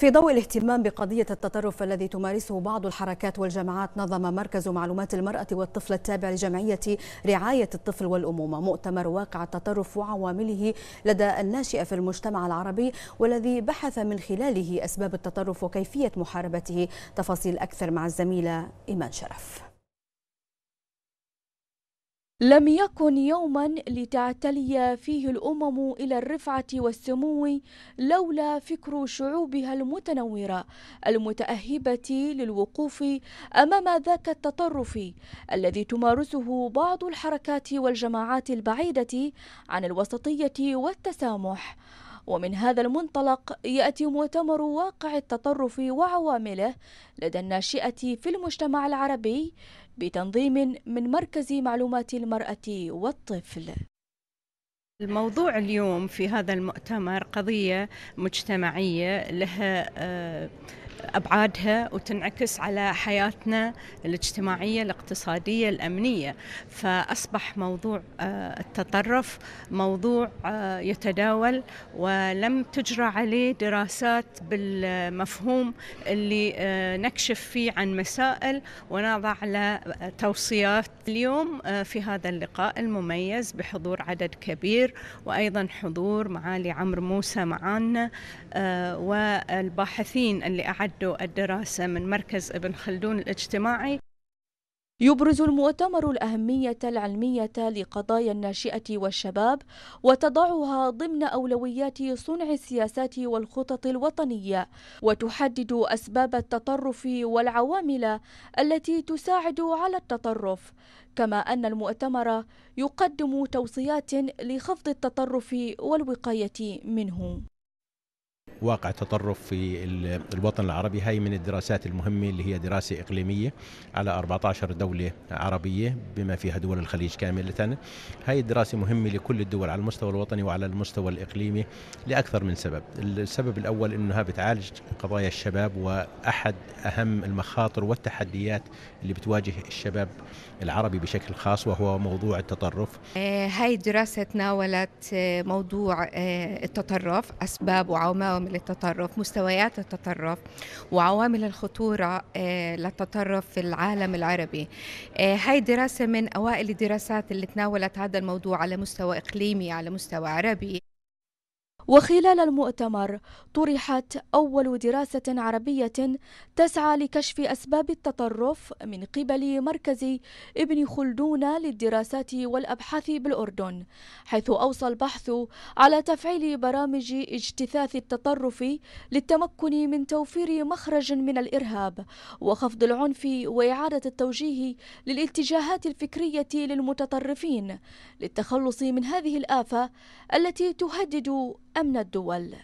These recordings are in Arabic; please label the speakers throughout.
Speaker 1: في ضوء الاهتمام بقضية التطرف الذي تمارسه بعض الحركات والجماعات نظم مركز معلومات المرأة والطفل التابع لجمعية رعاية الطفل والأمومة مؤتمر واقع التطرف وعوامله لدى الناشئة في المجتمع العربي والذي بحث من خلاله أسباب التطرف وكيفية محاربته تفاصيل أكثر مع الزميلة إيمان شرف
Speaker 2: لم يكن يوما لتعتلي فيه الامم الى الرفعه والسمو لولا فكر شعوبها المتنوره المتاهبه للوقوف امام ذاك التطرف الذي تمارسه بعض الحركات والجماعات البعيده عن الوسطيه والتسامح ومن هذا المنطلق يأتي مؤتمر واقع التطرف وعوامله لدى الناشئة في المجتمع العربي بتنظيم من مركز معلومات المرأة
Speaker 3: والطفل الموضوع اليوم في هذا المؤتمر قضية مجتمعية لها آه، ابعادها وتنعكس على حياتنا الاجتماعيه الاقتصاديه الامنيه فاصبح موضوع آه، التطرف موضوع آه، يتداول ولم تجرى عليه دراسات بالمفهوم اللي آه، نكشف فيه عن مسائل ونضع له توصيات اليوم في هذا اللقاء المميز بحضور عدد كبير وايضا حضور معالي عمرو موسى معانا والباحثين اللي اعد يبدو الدراسة من مركز ابن خلدون الاجتماعي يبرز المؤتمر الأهمية العلمية
Speaker 2: لقضايا الناشئة والشباب وتضعها ضمن أولويات صنع السياسات والخطط الوطنية وتحدد أسباب التطرف والعوامل التي تساعد على التطرف كما أن المؤتمر يقدم توصيات لخفض التطرف والوقاية منه
Speaker 4: واقع تطرف في الوطن العربي هاي من الدراسات المهمة اللي هي دراسة إقليمية على 14 دولة عربية بما فيها دول الخليج كاملة هاي الدراسة مهمة لكل الدول على المستوى الوطني وعلى المستوى الإقليمي لأكثر من سبب السبب الأول أنها بتعالج قضايا الشباب وأحد أهم المخاطر والتحديات اللي بتواجه الشباب العربي بشكل خاص وهو موضوع التطرف
Speaker 5: آه، هاي الدراسة تناولت آه، موضوع آه، التطرف أسباب وعوامل للتطرف مستويات التطرف وعوامل الخطورة آه، للتطرف في العالم العربي آه، هاي دراسة من أوائل الدراسات اللي تناولت هذا الموضوع على مستوى إقليمي على مستوى عربي
Speaker 2: وخلال المؤتمر طرحت أول دراسة عربية تسعى لكشف أسباب التطرف من قبل مركز ابن خلدون للدراسات والأبحاث بالأردن حيث أوصى البحث على تفعيل برامج اجتثاث التطرف للتمكن من توفير مخرج من الإرهاب وخفض العنف وإعادة التوجيه للاتجاهات الفكرية للمتطرفين للتخلص من هذه الآفة التي تهدد أمن الدول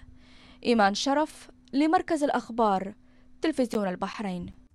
Speaker 2: إيمان شرف لمركز الأخبار تلفزيون البحرين